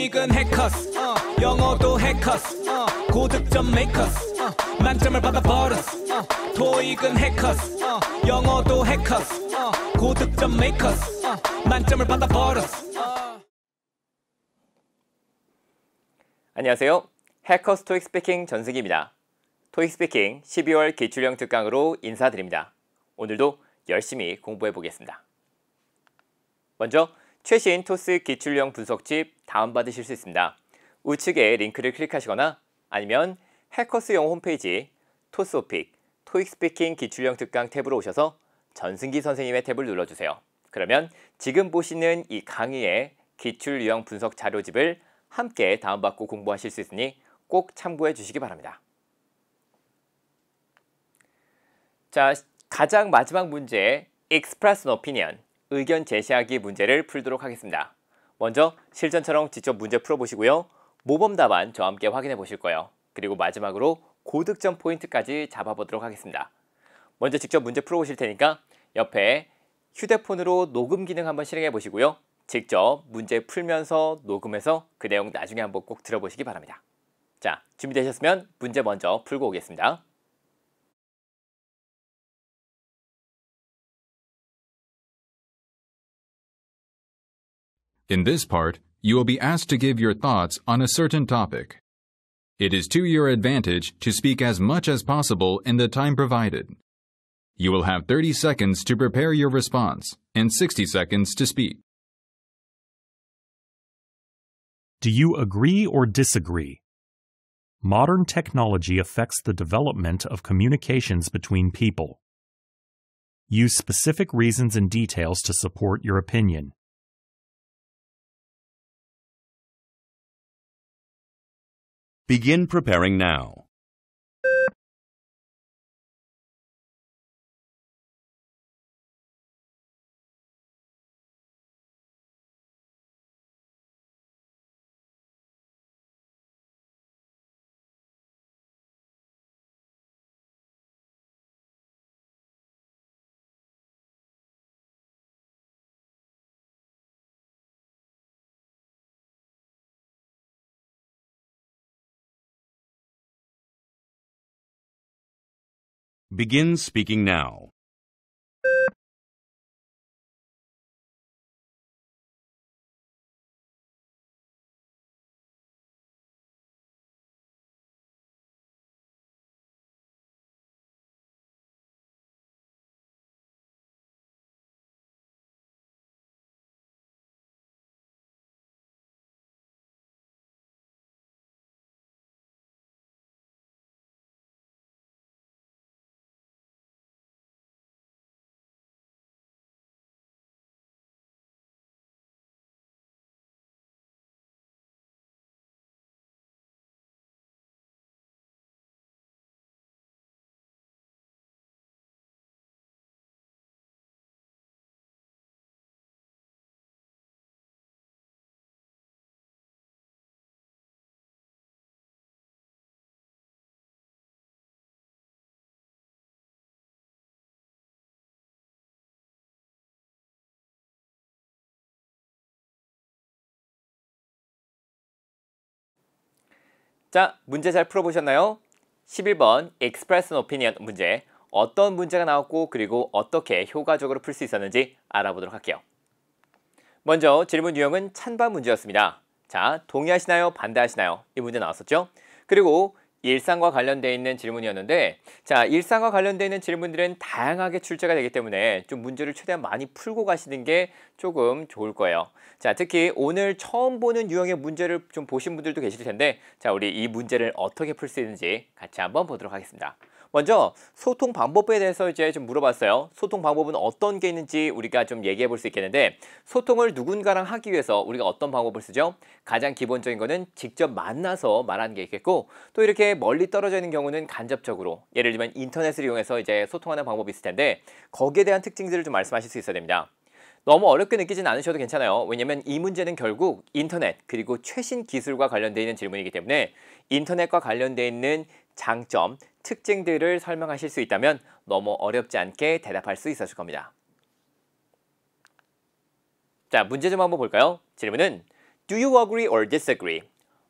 수익은 해커스 영어도 해커스 고득점 메이커스 만점을 받아 버렸어 토익은 해커스 영어도 해커스 고득점 메이커스 만점을 받아 버렸어 안녕하세요 해커스 토익 스피킹 전승기입니다 토익 스피킹 12월 기출형 특강으로 인사드립니다 오늘도 열심히 공부해 보겠습니다 먼저 최신 토스 기출형 분석집 다운받으실 수 있습니다. 우측에 링크를 클릭하시거나 아니면 해커스용 홈페이지 토스오픽 토익 스피킹 기출형 특강 탭으로 오셔서 전승기 선생님의 탭을 눌러주세요. 그러면 지금 보시는 이 강의의 기출 유형 분석 자료집을 함께 다운받고 공부하실 수 있으니 꼭 참고해 주시기 바랍니다. 자, 가장 마지막 문제 Express an opinion 의견 제시하기 문제를 풀도록 하겠습니다. 먼저 실전처럼 직접 문제 풀어보시고요. 모범 답안 저와 함께 확인해 보실 거예요. 그리고 마지막으로 고득점 포인트까지 잡아보도록 하겠습니다. 먼저 직접 문제 풀어보실 테니까 옆에 휴대폰으로 녹음 기능 한번 실행해 보시고요. 직접 문제 풀면서 녹음해서 그 내용 나중에 한번 꼭 들어보시기 바랍니다. 자, 준비되셨으면 문제 먼저 풀고 오겠습니다. In this part, you will be asked to give your thoughts on a certain topic. It is to your advantage to speak as much as possible in the time provided. You will have 30 seconds to prepare your response and 60 seconds to speak. Do you agree or disagree? Modern technology affects the development of communications between people. Use specific reasons and details to support your opinion. Begin preparing now. Begin speaking now. 자, 문제 잘 풀어보셨나요? 11번 Express an Opinion 문제 어떤 문제가 나왔고 그리고 어떻게 효과적으로 풀 수 있었는지 알아보도록 할게요. 먼저 질문 유형은 찬반 문제였습니다. 자, 동의하시나요? 반대하시나요? 이 문제 나왔었죠? 그리고 일상과 관련되어 있는 질문이었는데 자 일상과 관련되어 있는 질문들은 다양하게 출제가 되기 때문에 좀 문제를 최대한 많이 풀고 가시는 게 조금 좋을 거예요 자 특히 오늘 처음 보는 유형의 문제를 좀 보신 분들도 계실 텐데 자 우리 이 문제를 어떻게 풀 수 있는지 같이 한번 보도록 하겠습니다 먼저 소통 방법에 대해서 이제 좀 물어봤어요. 소통 방법은 어떤 게 있는지 우리가 좀 얘기해 볼 수 있겠는데 소통을 누군가랑 하기 위해서 우리가 어떤 방법을 쓰죠? 가장 기본적인 거는 직접 만나서 말하는 게 있겠고 또 이렇게 멀리 떨어져 있는 경우는 간접적으로 예를 들면 인터넷을 이용해서 이제 소통하는 방법이 있을 텐데 거기에 대한 특징들을 좀 말씀하실 수 있어야 됩니다. 너무 어렵게 느끼진 않으셔도 괜찮아요. 왜냐면 하이 문제는 결국 인터넷 그리고 최신 기술과 관련되어 있는 질문이기 때문에 인터넷과 관련되어 있는 장점, 특징들을 설명하실 수 있다면 너무 어렵지 않게 대답할 수 있었을 겁니다. 자, 문제 좀 한번 볼까요? 질문은 Do you agree or disagree?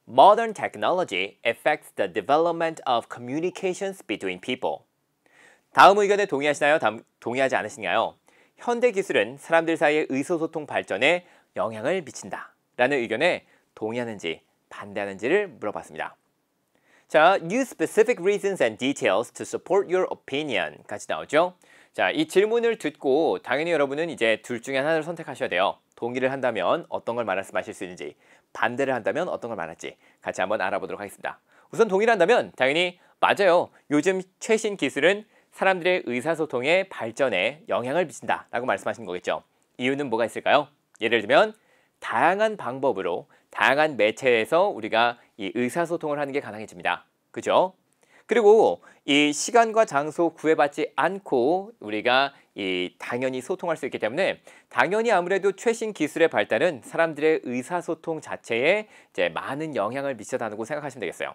Modern technology affects the development of communications between people. 다음 의견에 동의하시나요? 다음, 동의하지 않으시나요? 현대 기술은 사람들 사이의 의사소통 발전에 영향을 미친다. 라는 의견에 동의하는지 반대하는지를 물어봤습니다. 자, use specific reasons and details to support your opinion 같이 나오죠. 자, 이 질문을 듣고 당연히 여러분은 이제 둘 중에 하나를 선택하셔야 돼요. 동의를 한다면 어떤 걸 말씀하실 수 있는지, 반대를 한다면 어떤 걸 말할지 같이 한번 알아보도록 하겠습니다. 우선 동의를 한다면 당연히 맞아요. 요즘 최신 기술은 사람들의 의사소통의 발전에 영향을 미친다 라고 말씀하신 거겠죠. 이유는 뭐가 있을까요? 예를 들면 다양한 방법으로 다양한 매체에서 우리가 이 의사소통을 하는 게 가능해집니다. 그죠? 그리고 이 시간과 장소 구애받지 않고 우리가 이 당연히 소통할 수 있기 때문에 당연히 아무래도 최신 기술의 발달은 사람들의 의사소통 자체에 이제 많은 영향을 미쳤다고 생각하시면 되겠어요.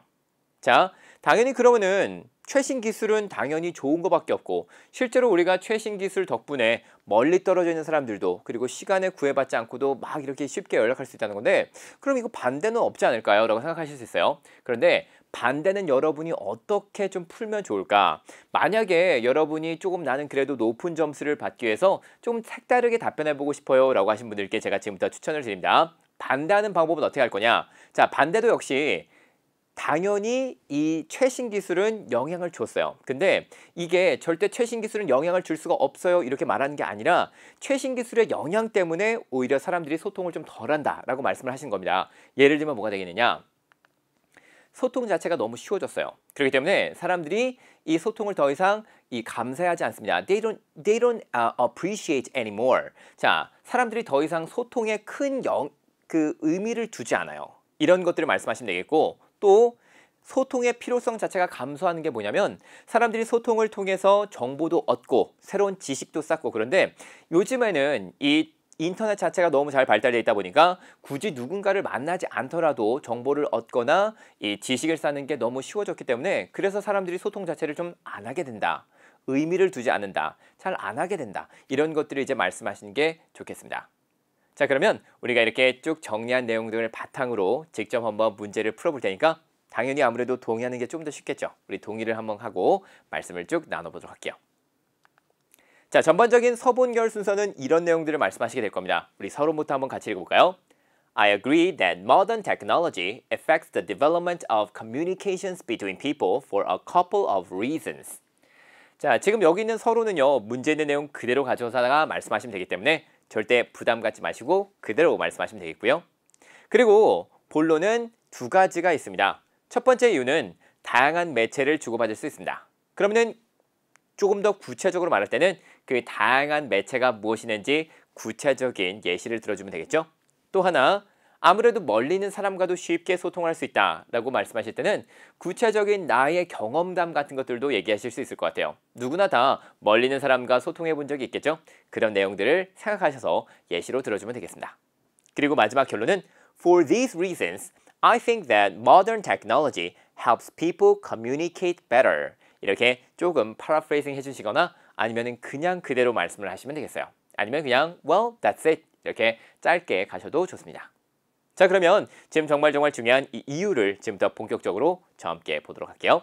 자, 당연히 그러면은 최신 기술은 당연히 좋은 것밖에 없고 실제로 우리가 최신 기술 덕분에 멀리 떨어져 있는 사람들도 그리고 시간에 구애받지 않고도 막 이렇게 쉽게 연락할 수 있다는 건데 그럼 이거 반대는 없지 않을까요? 라고 생각하실 수 있어요. 그런데 반대는 여러분이 어떻게 좀 풀면 좋을까? 만약에 여러분이 조금 나는 그래도 높은 점수를 받기 위해서 좀 색다르게 답변해보고 싶어요 라고 하신 분들께 제가 지금부터 추천을 드립니다. 반대하는 방법은 어떻게 할 거냐? 자, 반대도 역시 당연히 이 최신 기술은 영향을 줬어요. 근데 이게 절대 최신 기술은 영향을 줄 수가 없어요. 이렇게 말하는 게 아니라 최신 기술의 영향 때문에 오히려 사람들이 소통을 좀 덜 한다라고 말씀을 하신 겁니다. 예를 들면 뭐가 되겠느냐? 소통 자체가 너무 쉬워졌어요. 그렇기 때문에 사람들이 이 소통을 더 이상 이 감사하지 않습니다. They don't, they don't uh, appreciate anymore. 자, 사람들이 더 이상 소통에 큰 영, 그 의미를 두지 않아요. 이런 것들을 말씀하시면 되겠고 또 소통의 필요성 자체가 감소하는 게 뭐냐면 사람들이 소통을 통해서 정보도 얻고 새로운 지식도 쌓고 그런데 요즘에는 이 인터넷 자체가 너무 잘 발달되어 있다 보니까 굳이 누군가를 만나지 않더라도 정보를 얻거나 이 지식을 쌓는 게 너무 쉬워졌기 때문에 그래서 사람들이 소통 자체를 좀 안 하게 된다. 의미를 두지 않는다. 잘 안 하게 된다. 이런 것들을 이제 말씀하시는 게 좋겠습니다. 자 그러면 우리가 이렇게 쭉 정리한 내용들을 바탕으로 직접 한번 문제를 풀어볼 테니까 당연히 아무래도 동의하는 게 좀 더 쉽겠죠. 우리 동의를 한번 하고 말씀을 쭉 나눠보도록 할게요. 자 전반적인 서본결 순서는 이런 내용들을 말씀하시게 될 겁니다. 우리 서론부터 한번 같이 읽어볼까요? I agree that modern technology affects the development of communications between people for a couple of reasons. 자, 지금 여기 있는 서론은요, 문제 있는 내용 그대로 가져다가 말씀하시면 되기 때문에 절대 부담 갖지 마시고 그대로 말씀하시면 되겠고요. 그리고 본론은 두 가지가 있습니다. 첫 번째 이유는 다양한 매체를 주고받을 수 있습니다. 그러면은 조금 더 구체적으로 말할 때는 그 다양한 매체가 무엇이는지 있 구체적인 예시를 들어주면 되겠죠. 또 하나 아무래도 멀리 있는 사람과도 쉽게 소통할 수 있다라고 말씀하실 때는 구체적인 나의 경험담 같은 것들도 얘기하실 수 있을 것 같아요. 누구나 다 멀리 있는 사람과 소통해 본 적이 있겠죠? 그런 내용들을 생각하셔서 예시로 들어주면 되겠습니다. 그리고 마지막 결론은 For these reasons, I think that modern technology helps people communicate better. 이렇게 조금 파라프레이징 해주시거나 아니면 그냥 그대로 말씀을 하시면 되겠어요. 아니면 그냥 well, that's it 이렇게 짧게 가셔도 좋습니다. 자 그러면 지금 정말 정말 중요한 이 이유를 지금부터 본격적으로 저와 함께 보도록 할게요.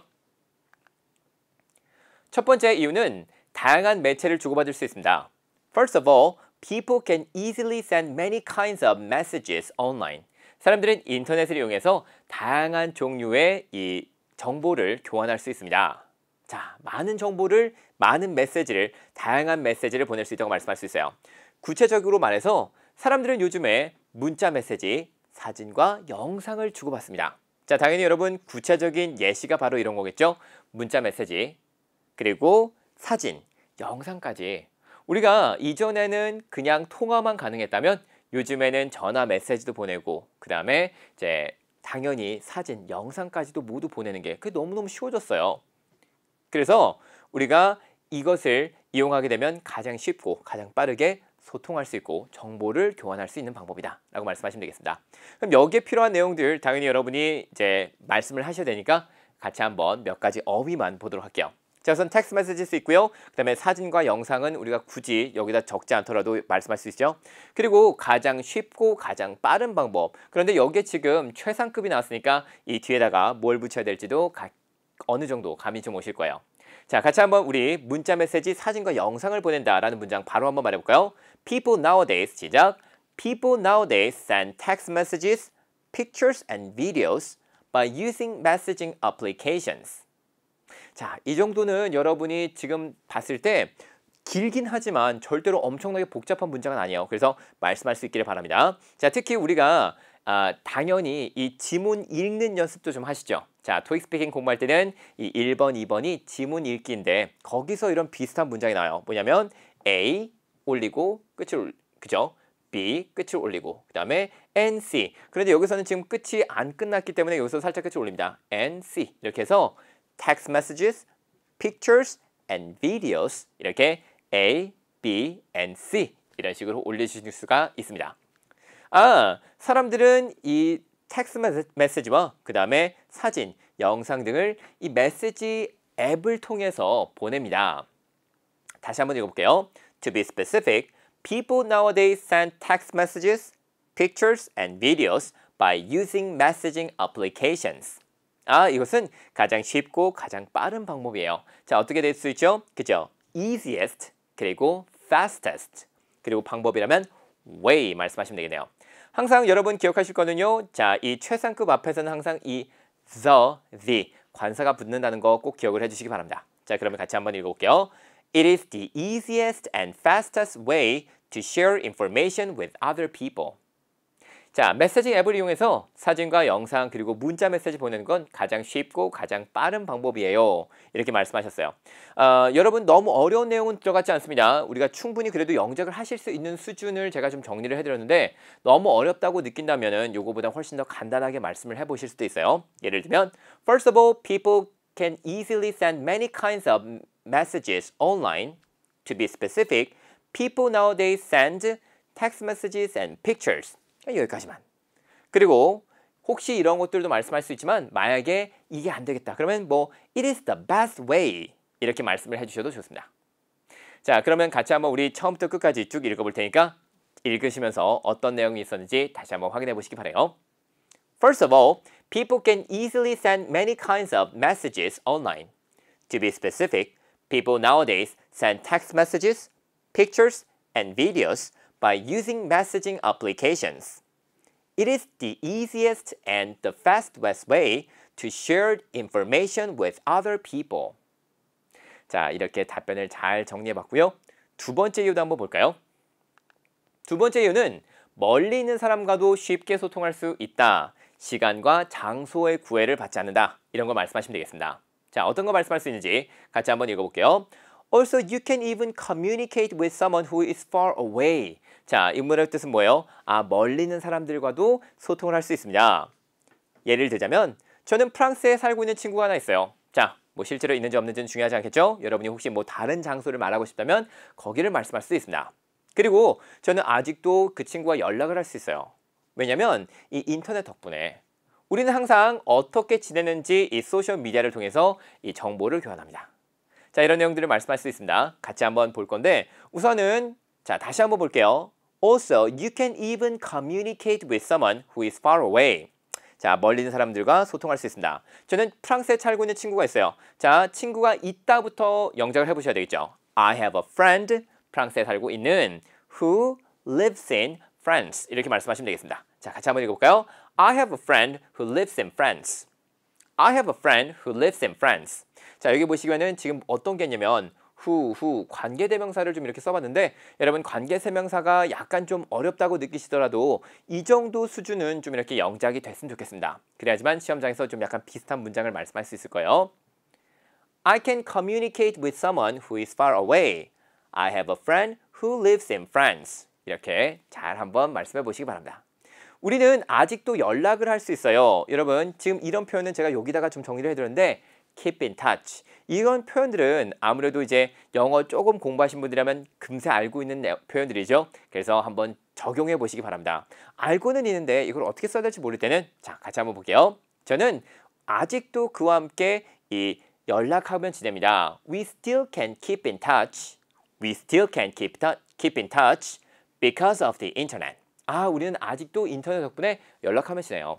첫 번째 이유는 다양한 매체를 주고받을 수 있습니다. First of all, people can easily send many kinds of messages online. 사람들은 인터넷을 이용해서 다양한 종류의 이 정보를 교환할 수 있습니다. 자, 많은 정보를, 많은 메시지를, 다양한 메시지를 보낼 수 있다고 말씀할 수 있어요. 구체적으로 말해서 사람들은 요즘에 문자 메시지, 사진과 영상을 주고받습니다. 자, 당연히 여러분 구체적인 예시가 바로 이런 거겠죠? 문자 메시지, 그리고 사진, 영상까지 우리가 이전에는 그냥 통화만 가능했다면 요즘에는 전화 메시지도 보내고 그 다음에 이제 당연히 사진, 영상까지도 모두 보내는 게 그게 너무너무 쉬워졌어요. 그래서 우리가 이것을 이용하게 되면 가장 쉽고 가장 빠르게 소통할 수 있고 정보를 교환할 수 있는 방법이다 라고 말씀하시면 되겠습니다. 그럼 여기에 필요한 내용들 당연히 여러분이 이제 말씀을 하셔야 되니까 같이 한번 몇 가지 어휘만 보도록 할게요. 자 우선 텍스트 메시지일 수 있고요. 그 다음에 사진과 영상은 우리가 굳이 여기다 적지 않더라도 말씀할 수 있죠. 그리고 가장 쉽고 가장 빠른 방법 그런데 여기에 지금 최상급이 나왔으니까 이 뒤에다가 뭘 붙여야 될지도 가, 어느 정도 감이 좀 오실 거예요. 자, 같이 한번 우리 문자 메시지, 사진과 영상을 보낸다라는 문장 바로 한번 말해 볼까요? People nowadays 시작. People nowadays send text messages, pictures and videos by using messaging applications. 자, 이 정도는 여러분이 지금 봤을 때 길긴 하지만 절대로 엄청나게 복잡한 문장은 아니에요. 그래서 말씀할 수 있기를 바랍니다. 자, 특히 우리가 아, 당연히 이 지문 읽는 연습도 좀 하시죠. 자, 토익 스피킹 공부할 때는 이 1번, 2번이 지문 읽기인데 거기서 이런 비슷한 문장이 나와요. 뭐냐면 A 올리고 끝을 그죠? B 끝을 올리고 그다음에 NC. 그런데 여기서는 지금 끝이 안 끝났기 때문에 여기서 살짝 끝을 올립니다. NC. 이렇게 해서 text messages, pictures and videos 이렇게 A, B and C 이런 식으로 올려 주실 수가 있습니다. 아, 사람들은 이 텍스 메시지와 그 다음에 사진, 영상 등을 이 메시지 앱을 통해서 보냅니다. 다시 한번 읽어볼게요. To be specific, people nowadays send text messages, pictures, and videos by using messaging applications. 아, 이것은 가장 쉽고 가장 빠른 방법이에요. 자, 어떻게 될 수 있죠? 그죠? easiest, 그리고 fastest, 그리고 방법이라면 way 말씀하시면 되겠네요. 항상 여러분 기억하실 거는요. 자, 이 최상급 앞에서는 항상 이 the, the 관사가 붙는다는 거 꼭 기억을 해주시기 바랍니다. 자, 그러면 같이 한번 읽어볼게요. It is the easiest and fastest way to share information with other people. 자, 메시징 앱을 이용해서 사진과 영상 그리고 문자 메시지 보내는 건 가장 쉽고 가장 빠른 방법이에요. 이렇게 말씀하셨어요. 어, 여러분 너무 어려운 내용은 들어갔지 않습니다. 우리가 충분히 그래도 영작을 하실 수 있는 수준을 제가 좀 정리를 해드렸는데 너무 어렵다고 느낀다면은 요거보다 훨씬 더 간단하게 말씀을 해보실 수도 있어요. 예를 들면 First of all, people can easily send many kinds of messages online. To be specific, people nowadays send text messages and pictures. 여기까지만. 그리고 혹시 이런 것들도 말씀할 수 있지만 만약에 이게 안 되겠다. 그러면 뭐 it is the best way 이렇게 말씀을 해주셔도 좋습니다. 자 그러면 같이 한번 우리 처음부터 끝까지 쭉 읽어볼 테니까 읽으시면서 어떤 내용이 있었는지 다시 한번 확인해 보시기 바래요. First of all, people can easily send many kinds of messages online. To be specific, people nowadays send text messages, pictures, and videos by using messaging applications. It is the easiest and the fastest way to share information with other people. 자, 이렇게 답변을 잘 정리해 봤고요. 두 번째 이유도 한번 볼까요? 두 번째 이유는 멀리 있는 사람과도 쉽게 소통할 수 있다. 시간과 장소의 구애를 받지 않는다. 이런 거 말씀하시면 되겠습니다. 자, 어떤 거 말씀할 수 있는지 같이 한번 읽어볼게요. Also, you can even communicate with someone who is far away. 자, 인문의 뜻은 뭐예요? 아, 멀리 있는 사람들과도 소통을 할 수 있습니다. 예를 들자면 저는 프랑스에 살고 있는 친구가 하나 있어요. 자, 뭐 실제로 있는지 없는지는 중요하지 않겠죠? 여러분이 혹시 뭐 다른 장소를 말하고 싶다면 거기를 말씀할 수 있습니다. 그리고 저는 아직도 그 친구와 연락을 할 수 있어요. 왜냐면 이 인터넷 덕분에 우리는 항상 어떻게 지내는지 이 소셜 미디어를 통해서 이 정보를 교환합니다. 자, 이런 내용들을 말씀할 수 있습니다. 같이 한번 볼 건데 우선은 자, 다시 한번 볼게요. Also, you can even communicate with someone who is far away. 자, 멀리 있는 사람들과 소통할 수 있습니다. 저는 프랑스에 살고 있는 친구가 있어요. 자, 친구가 있다부터 영작을 해보셔야 되겠죠. I have a friend, 프랑스에 살고 있는 who lives in France. 이렇게 말씀하시면 되겠습니다. 자, 같이 한번 읽어볼까요? I have a friend who lives in France. I have a friend who lives in France. 자, 여기 보시면은 지금 어떤 게 있냐면 후, 후 관계 대명사를 좀 이렇게 써봤는데 여러분 관계 세명사가 약간 좀 어렵다고 느끼시더라도 이 정도 수준은 좀 이렇게 영작이 됐으면 좋겠습니다. 그래야지만 시험장에서 좀 약간 비슷한 문장을 말씀할 수 있을 거예요. I can communicate with someone who is far away. I have a friend who lives in France. 이렇게 잘 한번 말씀해 보시기 바랍니다. 우리는 아직도 연락을 할 수 있어요. 여러분 지금 이런 표현은 제가 여기다가 좀 정리를 해드렸는데 keep in touch. 이런 표현들은 아무래도 이제 영어 조금 공부하신 분들이라면 금세 알고 있는 표현들이죠. 그래서 한번 적용해 보시기 바랍니다. 알고는 있는데 이걸 어떻게 써야 될지 모를 때는 자, 같이 한번 볼게요. 저는 아직도 그와 함께 이 연락하면 지냅니다. We still can keep in touch. We still can keep, keep in touch because of the internet. 아, 우리는 아직도 인터넷 덕분에 연락하면 지내요.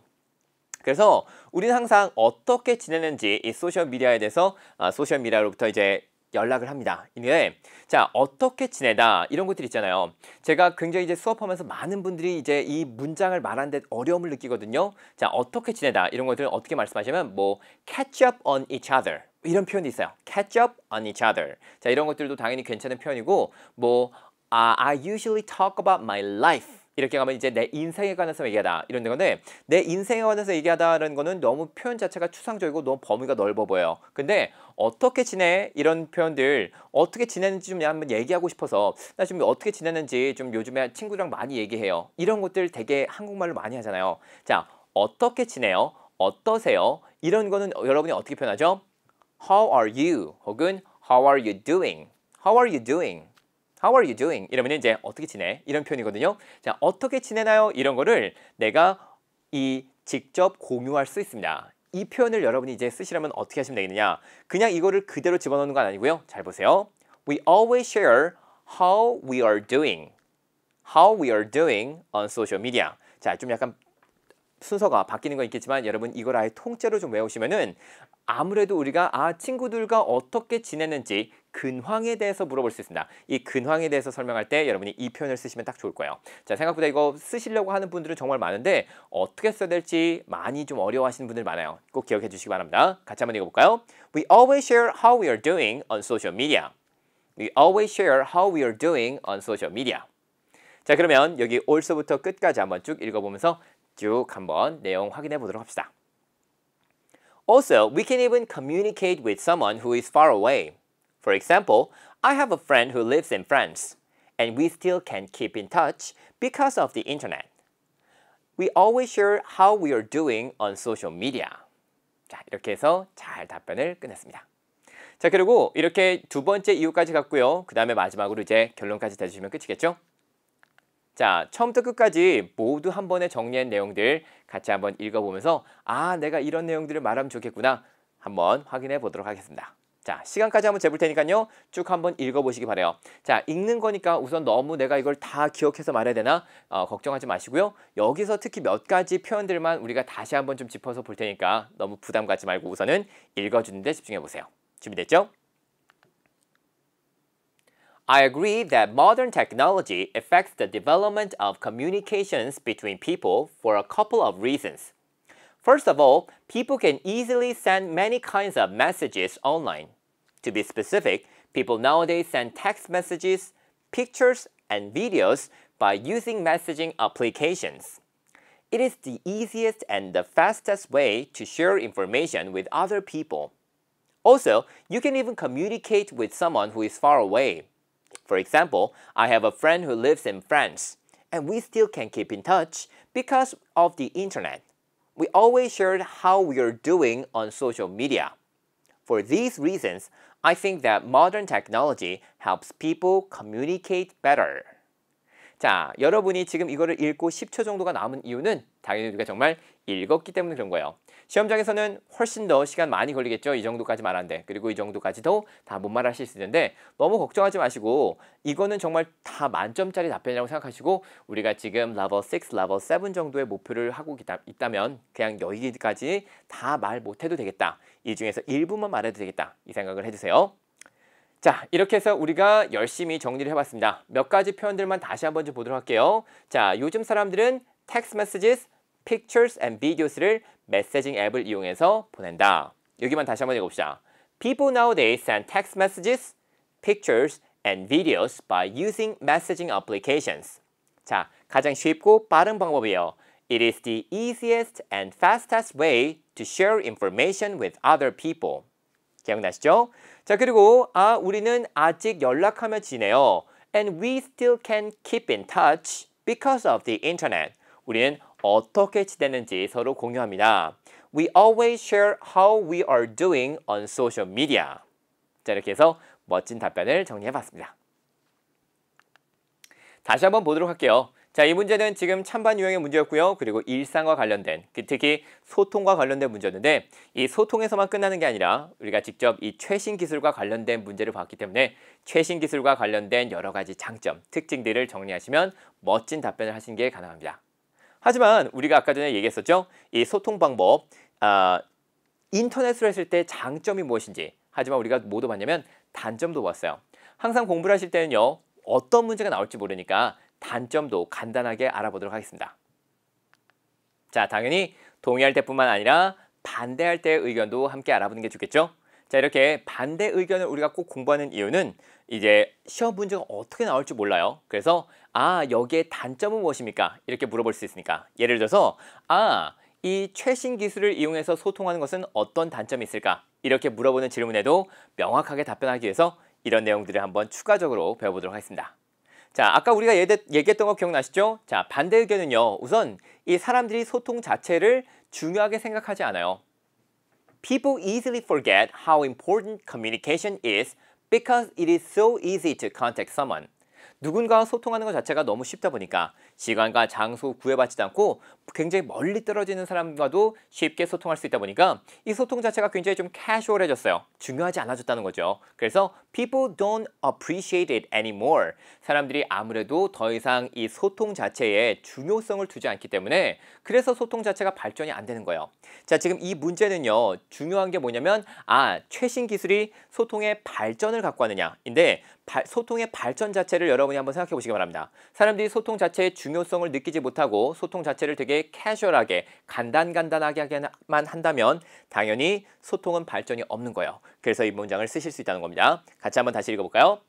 그래서 우리는 항상 어떻게 지내는지 이 소셜 미디어에 대해서 아, 소셜 미디어로부터 이제 연락을 합니다. 이게 자 어떻게 지내다 이런 것들 있잖아요. 제가 굉장히 이제 수업하면서 많은 분들이 이제 이 문장을 말하는데 어려움을 느끼거든요. 자 어떻게 지내다 이런 것들을 어떻게 말씀하시면 뭐 catch up on each other 이런 표현도 있어요. catch up on each other 자 이런 것들도 당연히 괜찮은 표현이고 뭐 아, I usually talk about my life 이렇게 가면 이제 내 인생에 관해서 얘기하다 이런 건데 내 인생에 관해서 얘기하다라는 거는 너무 표현 자체가 추상적이고 너무 범위가 넓어 보여요. 근데 어떻게 지내 이런 표현들 어떻게 지내는지 좀 한번 얘기하고 싶어서 나 지금 어떻게 지내는지 좀 요즘에 친구랑 많이 얘기해요. 이런 것들 되게 한국말로 많이 하잖아요. 자 어떻게 지내요? 어떠세요? 이런 거는 여러분이 어떻게 표현하죠? How are you? 혹은 How are you doing? How are you doing? How are you doing? 이러면 이제 어떻게 지내? 이런 표현이거든요. 자, 어떻게 지내나요? 이런 거를 내가 이 직접 공유할 수 있습니다. 이 표현을 여러분이 이제 쓰시려면 어떻게 하시면 되겠느냐? 그냥 이거를 그대로 집어넣는 건 아니고요. 잘 보세요. We always share how we are doing. How we are doing on social media. 자, 좀 약간 순서가 바뀌는 건 있겠지만 여러분 이걸 아예 통째로 좀 외우시면은 아무래도 우리가 아 친구들과 어떻게 지내는지 근황에 대해서 물어볼 수 있습니다. 이 근황에 대해서 설명할 때 여러분이 이 표현을 쓰시면 딱 좋을 거예요. 자, 생각보다 이거 쓰시려고 하는 분들은 정말 많은데 어떻게 써야 될지 많이 좀 어려워하시는 분들 많아요. 꼭 기억해 주시기 바랍니다. 같이 한번 읽어볼까요? We always share how we are doing on social media. We always share how we are doing on social media. 자, 그러면 여기 a l 부터 끝까지 한번 쭉 읽어보면서 쭉 한번 내용 확인해 보도록 합시다. Also, we can even communicate with someone who is far away. For example, I have a friend who lives in France, and we still can keep in touch because of the internet. We always share how we are doing on social media. 자, 이렇게 해서 잘 답변을 끝냈습니다. 자, 그리고 이렇게 두 번째 이유까지 갔고요. 그 다음에 마지막으로 이제 결론까지 대주시면 끝이겠죠? 자, 처음부터 끝까지 모두 한 번에 정리한 내용들 같이 한번 읽어보면서 아, 내가 이런 내용들을 말하면 좋겠구나 한번 확인해 보도록 하겠습니다. 자, 시간까지 한번 재볼 테니까요. 쭉 한번 읽어보시기 바래요. 자, 읽는 거니까 우선 너무 내가 이걸 다 기억해서 말해야 되나? 어, 걱정하지 마시고요. 여기서 특히 몇 가지 표현들만 우리가 다시 한번 좀 짚어서 볼 테니까 너무 부담 갖지 말고 우선은 읽어주는 데 집중해 보세요. 준비됐죠? I agree that modern technology affects the development of communications between people for a couple of reasons. First of all, people can easily send many kinds of messages online. To be specific, people nowadays send text messages, pictures, and videos by using messaging applications. It is the easiest and the fastest way to share information with other people. Also, you can even communicate with someone who is far away. For example, I have a friend who lives in France, and we still can keep in touch because of the internet we always shared how we are doing on social media. For these reasons, I think that modern technology helps people communicate better. 자, 여러분이 지금 이거를 읽고 10초 정도가 남은 이유는 당연히 우리가 정말 읽었기 때문에 그런 거예요. 시험장에서는 훨씬 더 시간 많이 걸리겠죠. 이 정도까지 말한데 그리고 이 정도까지도 다 못 말하실 수 있는데 너무 걱정하지 마시고 이거는 정말 다 만점짜리 답변이라고 생각하시고 우리가 지금 러버 6, 러버 7 정도의 목표를 하고 있다면 그냥 여기까지 다 말 못해도 되겠다. 이 중에서 일부만 말해도 되겠다. 이 생각을 해주세요. 자 이렇게 해서 우리가 열심히 정리를 해봤습니다. 몇 가지 표현들만 다시 한번 좀 보도록 할게요. 자 요즘 사람들은 text messages, pictures and videos를 메시징 앱을 이용해서 보낸다. 여기만 다시 한번 읽어봅시다. People nowadays send text messages, pictures and videos by using messaging applications. 자, 가장 쉽고 빠른 방법이에요. It is the easiest and fastest way to share information with other people. 기억나시죠? 자, 그리고 아, 우리는 아직 연락하며 지내요. And we still can keep in touch because of the internet. 우리는 어떻게 지내는지 서로 공유합니다. We always share how we are doing on social media. 자, 이렇게 해서 멋진 답변을 정리해 봤습니다. 다시 한번 보도록 할게요. 자, 이 문제는 지금 찬반 유형의 문제였고요. 그리고 일상과 관련된, 그 특히 소통과 관련된 문제였는데 이 소통에서만 끝나는 게 아니라 우리가 직접 이 최신 기술과 관련된 문제를 봤기 때문에 최신 기술과 관련된 여러 가지 장점, 특징들을 정리하시면 멋진 답변을 하신 게 가능합니다. 하지만 우리가 아까 전에 얘기했었죠. 이 소통 방법, 아, 인터넷으로 했을 때 장점이 무엇인지 하지만 우리가 모두 봤냐면 단점도 봤어요. 항상 공부를 하실 때는요. 어떤 문제가 나올지 모르니까 단점도 간단하게 알아보도록 하겠습니다. 자, 당연히 동의할 때뿐만 아니라 반대할 때의 의견도 함께 알아보는 게 좋겠죠? 자, 이렇게 반대 의견을 우리가 꼭 공부하는 이유는 이제 시험 문제가 어떻게 나올지 몰라요. 그래서 아, 여기에 단점은 무엇입니까? 이렇게 물어볼 수 있으니까. 예를 들어서 아, 이 최신 기술을 이용해서 소통하는 것은 어떤 단점이 있을까? 이렇게 물어보는 질문에도 명확하게 답변하기 위해서 이런 내용들을 한번 추가적으로 배워보도록 하겠습니다. 자, 아까 우리가 얘기했던 거 기억나시죠? 자, 반대 의견은요. 우선 이 사람들이 소통 자체를 중요하게 생각하지 않아요. People easily forget how important communication is because it is so easy to contact someone. 누군가와 소통하는 것 자체가 너무 쉽다 보니까 시간과 장소 구애받지 않고 굉장히 멀리 떨어지는 사람과도 쉽게 소통할 수 있다 보니까 이 소통 자체가 굉장히 좀 캐주얼해졌어요. 중요하지 않아졌다는 거죠. 그래서 people don't appreciate it anymore. 사람들이 아무래도 더 이상 이 소통 자체에 중요성을 두지 않기 때문에 그래서 소통 자체가 발전이 안 되는 거예요. 자, 지금 이 문제는요. 중요한 게 뭐냐면 아, 최신 기술이 소통의 발전을 갖고 하느냐인데 바, 소통의 발전 자체를 여러분이 한번 생각해 보시기 바랍니다. 사람들이 소통 자체에 중요성을 느끼지 못하고 소통 자체를 되게 캐주얼하게 간단간단하게만 한다면 당연히 소통은 발전이 없는 거예요. 그래서 이 문장을 쓰실 수 있다는 겁니다. 같이 한번 다시 읽어볼까요?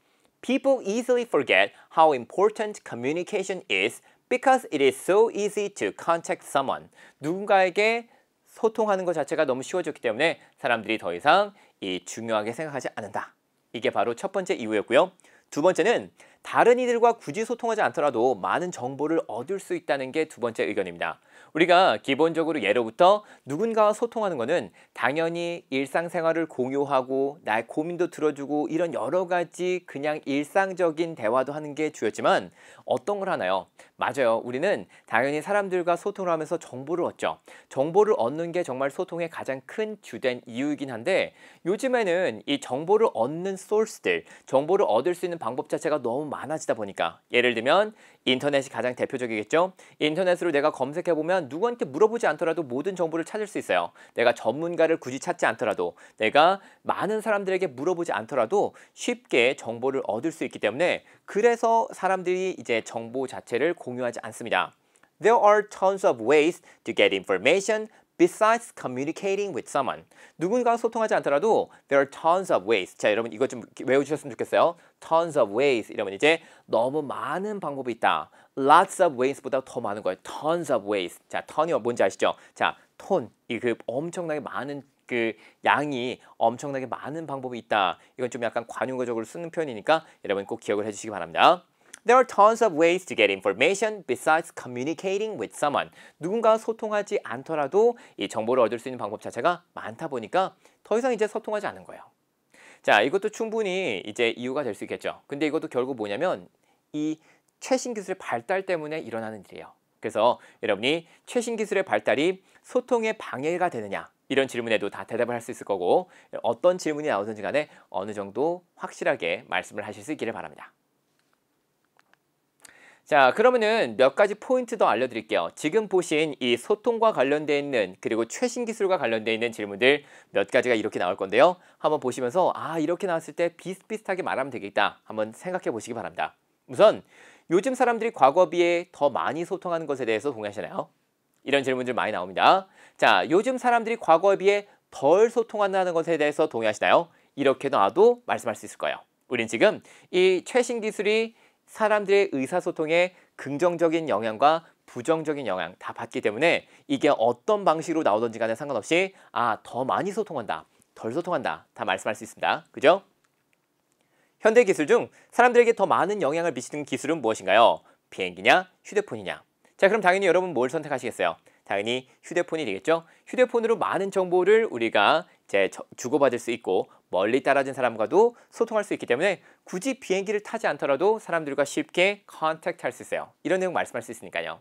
People easily forget how important communication is because it is so easy to contact someone. 누군가에게 소통하는 것 자체가 너무 쉬워졌기 때문에 사람들이 더 이상 이 중요하게 생각하지 않는다. 이게 바로 첫 번째 이유였고요. 두 번째는 다른 이들과 굳이 소통하지 않더라도 많은 정보를 얻을 수 있다는 게 두 번째 의견입니다. 우리가 기본적으로 예로부터 누군가와 소통하는 것은 당연히 일상생활을 공유하고 나의 고민도 들어주고 이런 여러 가지 그냥 일상적인 대화도 하는 게 주였지만 어떤 걸 하나요? 맞아요. 우리는 당연히 사람들과 소통을 하면서 정보를 얻죠. 정보를 얻는 게 정말 소통의 가장 큰 주된 이유이긴 한데 요즘에는 이 정보를 얻는 소스들, 정보를 얻을 수 있는 방법 자체가 너무 많아지다 보니까 예를 들면 인터넷이 가장 대표적이겠죠. 인터넷으로 내가 검색해보면 있으면 누구한테 물어보지 않더라도 모든 정보를 찾을 수 있어요. 내가 전문가를 굳이 찾지 않더라도 내가 많은 사람들에게 물어보지 않더라도 쉽게 정보를 얻을 수 있기 때문에 그래서 사람들이 이제 정보 자체를 공유하지 않습니다. There are tons of ways to get information besides communicating with someone. 누군가와 소통하지 않더라도 there are tons of ways. 자, 여러분 이거 좀 외워주셨으면 좋겠어요. tons of ways 이러면 이제 너무 많은 방법이 있다. lots of ways보다 더 많은 거예요. tons of ways. 자, ton이 뭔지 아시죠? 자, 톤. 이 그 엄청나게 많은 그 양이 엄청나게 많은 방법이 있다. 이건 좀 약간 관용어적으로 쓰는 표현이니까 여러분 꼭 기억을 해주시기 바랍니다. There are tons of ways to get information besides communicating with someone. 누군가 소통하지 않더라도 이 정보를 얻을 수 있는 방법 자체가 많다 보니까 더 이상 이제 소통하지 않는 거예요. 자, 이것도 충분히 이제 이유가 될 수 있겠죠. 근데 이것도 결국 뭐냐면 이 최신 기술의 발달 때문에 일어나는 일이에요. 그래서 여러분이 최신 기술의 발달이 소통의 방해가 되느냐 이런 질문에도 다 대답을 할 수 있을 거고 어떤 질문이 나오든지 간에 어느 정도 확실하게 말씀을 하실 수 있기를 바랍니다. 자 그러면은 몇 가지 포인트 더 알려드릴게요. 지금 보신 이 소통과 관련돼 있는 그리고 최신 기술과 관련돼 있는 질문들 몇 가지가 이렇게 나올 건데요. 한번 보시면서 아 이렇게 나왔을 때 비슷비슷하게 말하면 되겠다 한번 생각해 보시기 바랍니다. 우선 요즘 사람들이 과거 비해 더 많이 소통하는 것에 대해서 동의하시나요? 이런 질문들 많이 나옵니다. 자, 요즘 사람들이 과거에 비해 덜 소통한다는 것에 대해서 동의하시나요? 이렇게 놔도 말씀할 수 있을 거예요. 우린 지금 이 최신 기술이 사람들의 의사소통에 긍정적인 영향과 부정적인 영향 다 받기 때문에 이게 어떤 방식으로 나오든지 간에 상관없이 아, 더 많이 소통한다, 덜 소통한다 다 말씀할 수 있습니다. 그죠? 현대 기술 중 사람들에게 더 많은 영향을 미치는 기술은 무엇인가요? 비행기냐? 휴대폰이냐? 자 그럼 당연히 여러분 뭘 선택하시겠어요? 당연히 휴대폰이 되겠죠? 휴대폰으로 많은 정보를 우리가 이제 주고받을 수 있고 멀리 떨어진 사람과도 소통할 수 있기 때문에 굳이 비행기를 타지 않더라도 사람들과 쉽게 컨택할 트수 있어요. 이런 내용 말씀할 수 있으니까요.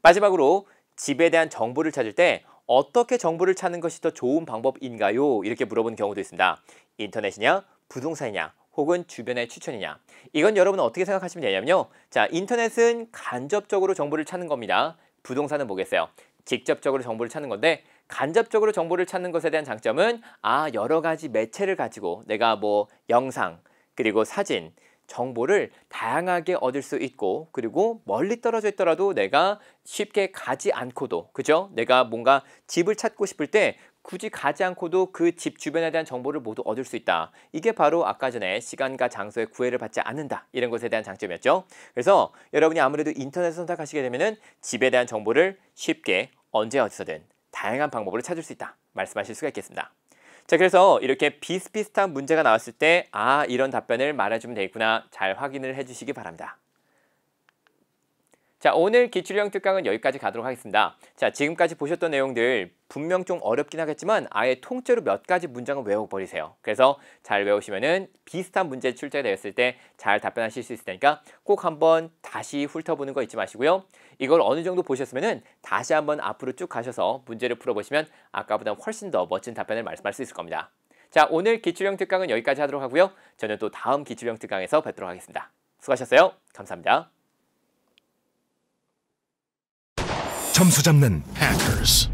마지막으로 집에 대한 정보를 찾을 때 어떻게 정보를 찾는 것이 더 좋은 방법인가요? 이렇게 물어본 경우도 있습니다. 인터넷이냐, 부동산이냐, 혹은 주변의 추천이냐. 이건 여러분은 어떻게 생각하시면 되냐면요. 자, 인터넷은 간접적으로 정보를 찾는 겁니다. 부동산은 뭐겠어요? 직접적으로 정보를 찾는 건데 간접적으로 정보를 찾는 것에 대한 장점은 아, 여러 가지 매체를 가지고 내가 뭐 영상, 그리고 사진, 정보를 다양하게 얻을 수 있고 그리고 멀리 떨어져 있더라도 내가 쉽게 가지 않고도 그죠? 내가 뭔가 집을 찾고 싶을 때 굳이 가지 않고도 그 집 주변에 대한 정보를 모두 얻을 수 있다. 이게 바로 아까 전에 시간과 장소의 구애를 받지 않는다. 이런 것에 대한 장점이었죠. 그래서 여러분이 아무래도 인터넷을 선택하시게 되면은 집에 대한 정보를 쉽게 언제 어디서든 다양한 방법으로 찾을 수 있다. 말씀하실 수가 있겠습니다. 자, 그래서 이렇게 비슷비슷한 문제가 나왔을 때, 아, 이런 답변을 말해주면 되겠구나. 잘 확인을 해주시기 바랍니다. 자 오늘 기출형 특강은 여기까지 가도록 하겠습니다. 자 지금까지 보셨던 내용들 분명 좀 어렵긴 하겠지만 아예 통째로 몇 가지 문장을 외워버리세요. 그래서 잘 외우시면은 비슷한 문제 출제되었을 때 잘 답변하실 수 있을 테니까 꼭 한번 다시 훑어보는 거 잊지 마시고요. 이걸 어느 정도 보셨으면은 다시 한번 앞으로 쭉 가셔서 문제를 풀어보시면 아까보다 훨씬 더 멋진 답변을 말씀할 수 있을 겁니다. 자 오늘 기출형 특강은 여기까지 하도록 하고요. 저는 또 다음 기출형 특강에서 뵙도록 하겠습니다. 수고하셨어요. 감사합니다. 점수 잡는 hackers.